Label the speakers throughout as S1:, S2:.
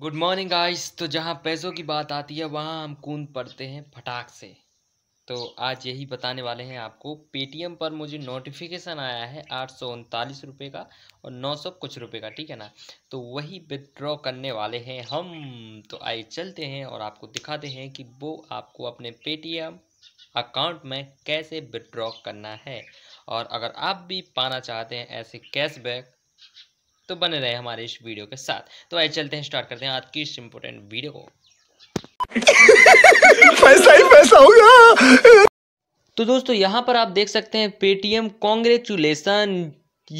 S1: good morning guys तो जहाँ पैसों की बात आती है वहाँ हम कूद पड़ते हैं फटाक से तो आज यही बताने वाले हैं आपको पेटीएम पर मुझे नोटिफिकेशन आया है आठ सौ उनतालीस रुपये का और नौ सौ कुछ रुपये का ठीक है ना तो वही विदड्रॉ करने वाले हैं हम तो आइए चलते हैं और आपको दिखाते हैं कि वो आपको अपने पेटीएम अकाउंट में कैसे विदड्रॉ करना है और अगर आप भी पाना चाहते हैं ऐसे कैशबैक तो बने रहे हमारे इस वीडियो के साथ तो आइए चलते हैं स्टार्ट करते हैं आज की इस इम्पोर्टेंट वीडियो को पैसा ही पैसा होगा तो दोस्तों यहां पर आप देख सकते हैं Paytm congratulation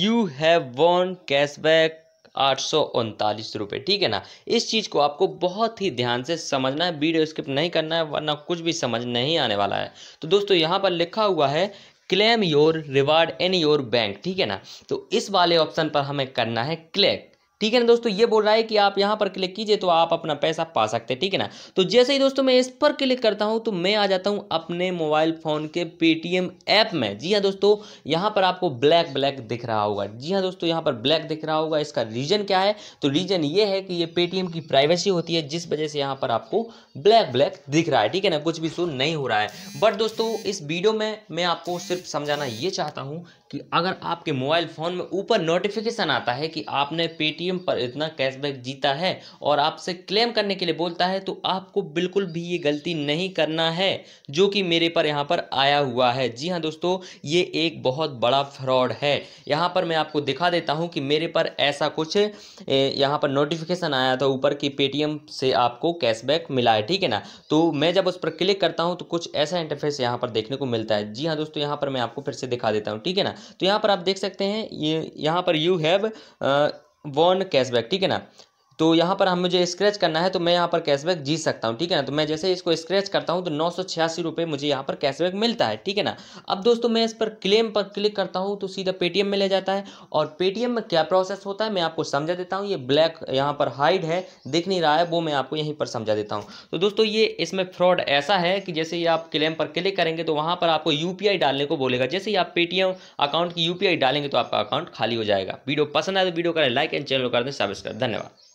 S1: you have won cashback आठ सौ उनतालीस रुपये ठीक है ना इस चीज़ को आपको बहुत ही ध्यान से समझना है वीडियो स्किप नहीं करना है वरना कुछ भी समझ नहीं आने वाला है तो दोस्तों यहाँ पर लिखा हुआ है claim your reward in your bank ठीक है ना तो इस वाले ऑप्शन पर हमें करना है क्लिक ठीक है ना दोस्तों ये बोल रहा है कि आप यहाँ पर क्लिक कीजिए तो आप अपना पैसा पा सकते हैं ठीक है ना तो जैसे ही दोस्तों मैं इस पर क्लिक करता हूँ तो मैं आ जाता हूँ अपने मोबाइल फ़ोन के पेटीएम ऐप में जी हाँ दोस्तों यहाँ पर आपको ब्लैक ब्लैक दिख रहा होगा जी हाँ दोस्तों यहाँ पर ब्लैक दिख रहा होगा इसका रीज़न क्या है तो रीज़न ये है कि ये पेटीएम की प्राइवेसी होती है जिस वजह से यहाँ पर आपको ब्लैक ब्लैक दिख रहा है ठीक है ना कुछ भी शो नहीं हो रहा है बट दोस्तों इस वीडियो में मैं आपको सिर्फ समझाना ये चाहता हूँ कि अगर आपके मोबाइल फ़ोन में ऊपर नोटिफिकेशन आता है कि आपने पेटीएम पेटीएम पर इतना कैशबैक जीता है और आपसे क्लेम करने के लिए बोलता है तो आपको बिल्कुल भी ये गलती नहीं करना है जो कि मेरे पर यहाँ पर आया हुआ है जी हाँ दोस्तों ये एक बहुत बड़ा फ्रॉड है यहाँ पर मैं आपको दिखा देता हूँ कि मेरे पर ऐसा कुछ यहाँ पर नोटिफिकेशन आया था ऊपर कि पेटीएम से आपको कैशबैक मिला है ठीक है ना तो मैं जब उस पर क्लिक करता हूँ तो कुछ ऐसा इंटरफेस यहाँ पर देखने को मिलता है जी हाँ दोस्तों यहाँ पर मैं आपको फिर से दिखा देता हूँ ठीक है ना तो यहाँ पर आप देख सकते हैं ये यहाँ पर यू हैव वन कैशबैक ठीक है ना तो यहाँ पर हम मुझे स्क्रैच करना है तो मैं यहाँ पर कैशबैक जीत सकता हूँ ठीक है ना तो मैं जैसे इसको स्क्रैच करता हूँ तो नौ सौ छियासी रुपये मुझे यहाँ पर कैशबैक मिलता है ठीक है ना अब दोस्तों मैं इस पर क्लेम पर क्लिक करता हूँ तो सीधा पेटीएम में ले जाता है और पेटीएम में क्या प्रोसेस होता है मैं आपको समझा देता हूँ ये ब्लैक यहाँ पर हाइड है दिख नहीं रहा है वो मैं आपको यहीं पर समझा देता हूँ तो दोस्तों ये इसमें फ्रॉड ऐसा है कि जैसे ही आप क्लेम पर क्लिक करेंगे तो वहाँ पर आपको यू डालने को बोलेगा जैसे ही आप पेटीएम अकाउंट की यू डालेंगे तो आपका अकाउंट खाली हो जाएगा वीडियो पसंद आए तो वीडियो करें लाइक एंड चैनल कर दें सब्सक्राइब धन्यवाद